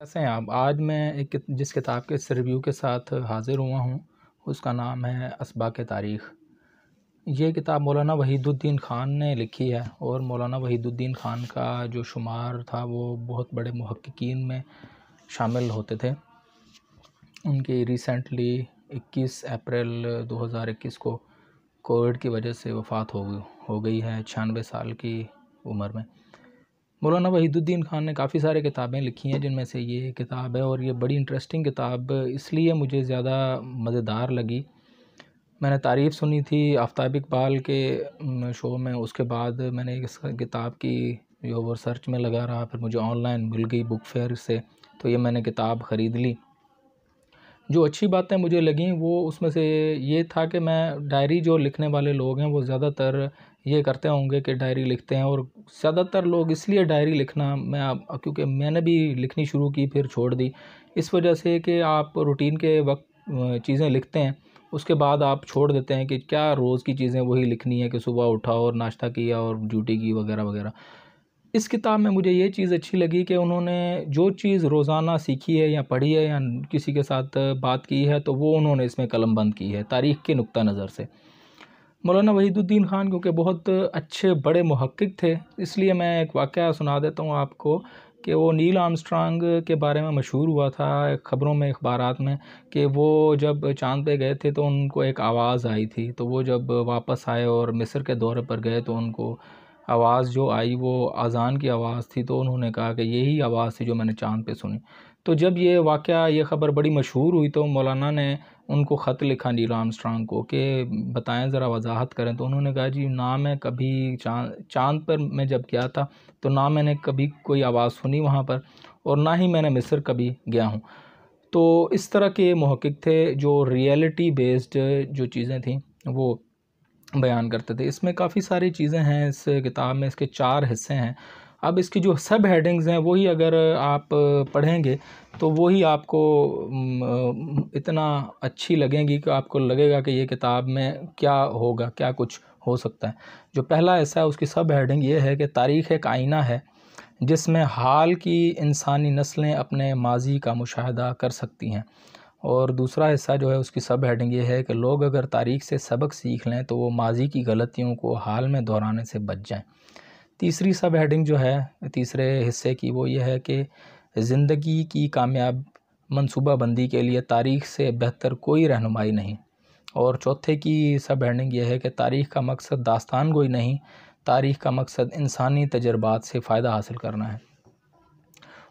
कैसे हैं आप आज मैं एक जिस किताब के इस रिव्यू के साथ हाज़िर हुआ हूँ उसका नाम है इसबाक तारीख़ ये किताब मौलाना वहीदुद्दीन ख़ान ने लिखी है और मौलाना वहीदुद्दीन ख़ान का जो शुमार था वो बहुत बड़े महक्कीन में शामिल होते थे उनकी रिसेंटली 21 अप्रैल 2021 को कोविड की वजह से वफ़ात हो गई हो गई है छियानवे साल की उम्र में मौलाना वहीदुद्दीन खान ने काफ़ी सारे किताबें लिखी हैं जिनमें से ये किताब है और ये बड़ी इंटरेस्टिंग किताब इसलिए मुझे ज़्यादा मज़ेदार लगी मैंने तारीफ़ सुनी थी आफ्ताब इकबाल के शो में उसके बाद मैंने इस किताब की जो वो सर्च में लगा रहा फिर मुझे ऑनलाइन मिल गई बुक फेयर से तो ये मैंने किताब ख़रीद ली जो अच्छी बातें मुझे लगें वो उसमें से ये था कि मैं डायरी जो लिखने वाले लोग हैं वो ज़्यादातर ये करते होंगे कि डायरी लिखते हैं और ज़्यादातर लोग इसलिए डायरी लिखना मैं क्योंकि मैंने भी लिखनी शुरू की फिर छोड़ दी इस वजह से कि आप रूटीन के वक्त चीज़ें लिखते हैं उसके बाद आप छोड़ देते हैं कि क्या रोज़ की चीज़ें वही लिखनी है कि सुबह उठा और नाश्ता किया और ड्यूटी की वगैरह वगैरह इस किताब में मुझे ये चीज़ अच्छी लगी कि उन्होंने जो चीज़ रोज़ाना सीखी है या पढ़ी है या किसी के साथ बात की है तो वो उन्होंने इसमें कलम बंद की है तारीख़ के नुक़ नज़र से मौलाना वहीदुद्दीन ख़ान क्योंकि बहुत अच्छे बड़े महक्क थे इसलिए मैं एक वाक़ सुना देता हूँ आपको कि वो नील आर्मस्ट्रांग के बारे में मशहूर हुआ था ख़बरों में अखबार में कि वो जब चांद पे गए थे तो उनको एक आवाज़ आई थी तो वो जब वापस आए और मिस्र के दौरे पर गए तो उनको आवाज़ जो आई वो अजान की आवाज़ थी तो उन्होंने कहा कि यही आवाज़ थी जो मैंने चांद पे सुनी तो जब ये वाक़ ये ख़बर बड़ी मशहूर हुई तो मौलाना ने उनको ख़त लिखा नील आर्मस्ट्रांग को कि बताएं ज़रा वजाहत करें तो उन्होंने कहा जी ना मैं कभी चाँद चाँद पर मैं जब गया था तो ना मैंने कभी कोई आवाज़ सुनी वहाँ पर और ना ही मैंने मिस्र कभी गया हूँ तो इस तरह के महक़ थे जो रियलिटी बेस्ड जो चीज़ें थी वो बयान करते थे इसमें काफ़ी सारी चीज़ें हैं इस किताब में इसके चार हिस्से हैं अब इसकी जो सब हेडिंग्स हैं वही अगर आप पढ़ेंगे तो वही आपको इतना अच्छी लगेंगी कि आपको लगेगा कि ये किताब में क्या होगा क्या कुछ हो सकता है जो पहला ऐसा है उसकी सब हेडिंग ये है कि तारीख़ एक आईना है जिसमें हाल की इंसानी नस्लें अपने माजी का मुशाहदा कर सकती हैं और दूसरा हिस्सा जो है उसकी सब हेडिंग ये है कि लोग अगर तारीख से सबक सीख लें तो वो माजी की गलतियों को हाल में दोहराने से बच जाएं तीसरी सब हेडिंग जो है तीसरे हिस्से की वो ये है कि ज़िंदगी की कामयाब मनसूबा बंदी के लिए तारीख़ से बेहतर कोई रहनुमाई नहीं और चौथे की सब हेडिंग यह है कि तारीख़ का मकसद दास्तान गोई नहीं तारीख़ का मकसद इंसानी तजर्बात से फ़ायदा हासिल करना है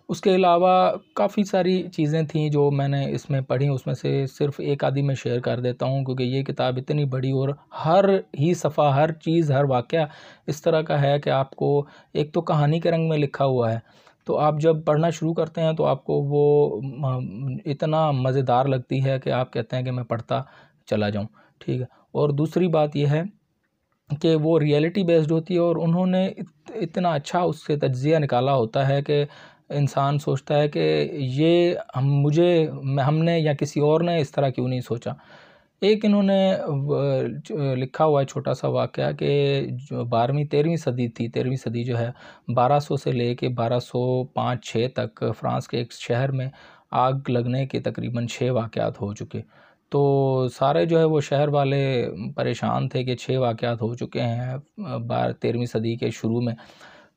उसके अलावा काफ़ी सारी चीज़ें थीं जो मैंने इसमें पढ़ी उसमें से सिर्फ़ एक आदि में शेयर कर देता हूं क्योंकि ये किताब इतनी बड़ी और हर ही सफ़ा हर चीज़ हर वाक़ इस तरह का है कि आपको एक तो कहानी के रंग में लिखा हुआ है तो आप जब पढ़ना शुरू करते हैं तो आपको वो इतना मज़ेदार लगती है कि आप कहते हैं कि मैं पढ़ता चला जाऊँ ठीक है और दूसरी बात यह है कि वो रियलिटी बेस्ड होती है और उन्होंने इत, इतना अच्छा उससे तज्जिया निकाला होता है कि इंसान सोचता है कि ये हम मुझे हमने या किसी और ने इस तरह क्यों नहीं सोचा एक इन्होंने लिखा हुआ है छोटा सा वाक्य कि जो बारहवीं तेरहवीं सदी थी तेरहवीं सदी जो है 1200 से लेके 1205 बारह सौ पाँच छः तक फ़्रांस के एक शहर में आग लगने के तकरीबन छः वाक़ात हो चुके तो सारे जो है वो शहर वाले परेशान थे कि छः वाक़ात हो चुके हैं बार तेरहवीं सदी के शुरू में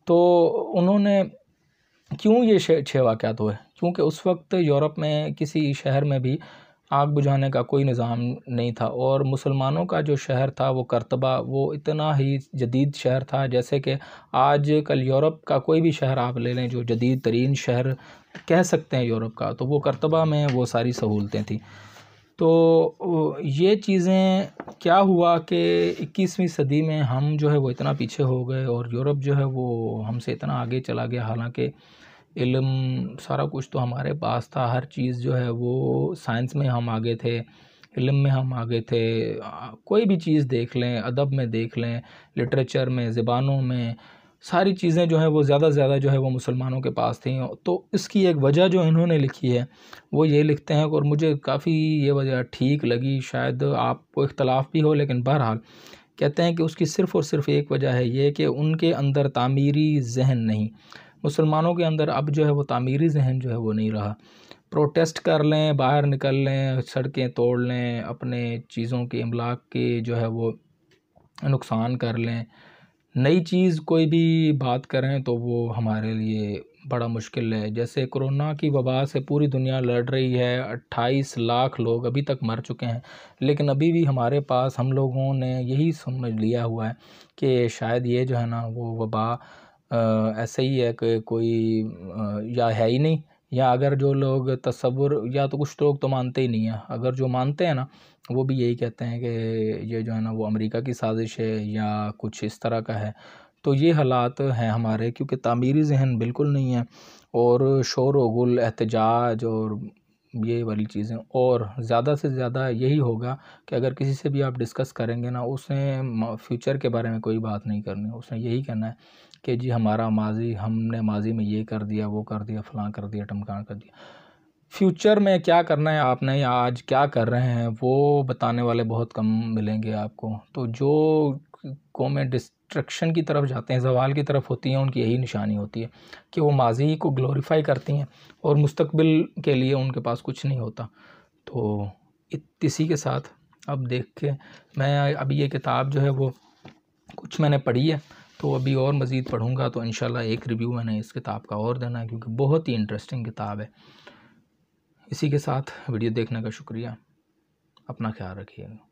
तो उन्होंने क्यों ये छः वाक़ात हुए क्योंकि उस वक्त यूरोप में किसी शहर में भी आग बुझाने का कोई निज़ाम नहीं था और मुसलमानों का जो शहर था वो करतबा वो इतना ही जदीद शहर था जैसे कि आज कल यूरोप का कोई भी शहर आप ले लें जो जदीद तरीन शहर कह सकते हैं यूरोप का तो वो करतबा में वो सारी सहूलतें थीं तो ये चीज़ें क्या हुआ कि इक्कीसवीं सदी में हम जो है वो इतना पीछे हो गए और यूरोप जो है वो हमसे इतना आगे चला गया हालांकि इलम सारा कुछ तो हमारे पास था हर चीज़ जो है वो साइंस में हम आगे थे इलम में हम आगे थे कोई भी चीज़ देख लें अदब में देख लें लिटरेचर में ज़बानों में सारी चीज़ें जो है वो ज़्यादा से ज़्यादा जो है वो मुसलमानों के पास थी तो इसकी एक वजह जो इन्होंने लिखी है वो ये लिखते हैं और मुझे काफ़ी ये वजह ठीक लगी शायद आपको इख्तलाफ भी हो लेकिन बहरहाल कहते हैं कि उसकी सिर्फ़ और सिर्फ़ एक वजह है ये कि उनके अंदर तामीरी जहन नहीं मुसलमानों के अंदर अब जो है वो तमीरी जहन जो है वो नहीं रहा प्रोटेस्ट कर लें बाहर निकल लें सड़कें तोड़ लें अपने चीज़ों के अमलाक के जो है वो नुकसान कर लें नई चीज़ कोई भी बात करें तो वो हमारे लिए बड़ा मुश्किल है जैसे कोरोना की वबा से पूरी दुनिया लड़ रही है 28 लाख लोग अभी तक मर चुके हैं लेकिन अभी भी हमारे पास हम लोगों ने यही समझ लिया हुआ है कि शायद ये जो है ना वो वबा ऐसा ही है कि कोई या है ही नहीं या अगर जो लोग तस्वुर या तो कुछ लोग तो मानते ही नहीं हैं अगर जो मानते हैं ना वो भी यही कहते हैं कि ये जो है ना वो अमेरिका की साजिश है या कुछ इस तरह का है तो ये हालात हैं हमारे क्योंकि तामीरी जहन बिल्कुल नहीं है और शोर वगुल एहतजाज और ये वाली चीज़ें और ज़्यादा से ज़्यादा यही होगा कि अगर किसी से भी आप डिस्कस करेंगे ना उसने फ्यूचर के बारे में कोई बात नहीं करनी उसने यही कहना है कि जी हमारा माजी हमने माजी में ये कर दिया वो कर दिया फलां कर दिया टमकान कर दिया फ्यूचर में क्या करना है आपने या आज क्या कर रहे हैं वो बताने वाले बहुत कम मिलेंगे आपको तो जो कौमें डिस्ट्रक्शन की तरफ जाते हैं जवाल की तरफ होती हैं उनकी यही निशानी होती है कि वो माजी को ग्लोरीफाई करती हैं और मुस्तबिल के लिए उनके पास कुछ नहीं होता तो इसी के साथ अब देख के मैं अभी ये किताब जो है वो कुछ मैंने पढ़ी है तो अभी और मज़ीद पढ़ूँगा तो इन एक रिव्यू मैंने इस किताब का और देना है क्योंकि बहुत ही इंटरेस्टिंग किताब है इसी के साथ वीडियो देखने का शुक्रिया अपना ख्याल रखिएगा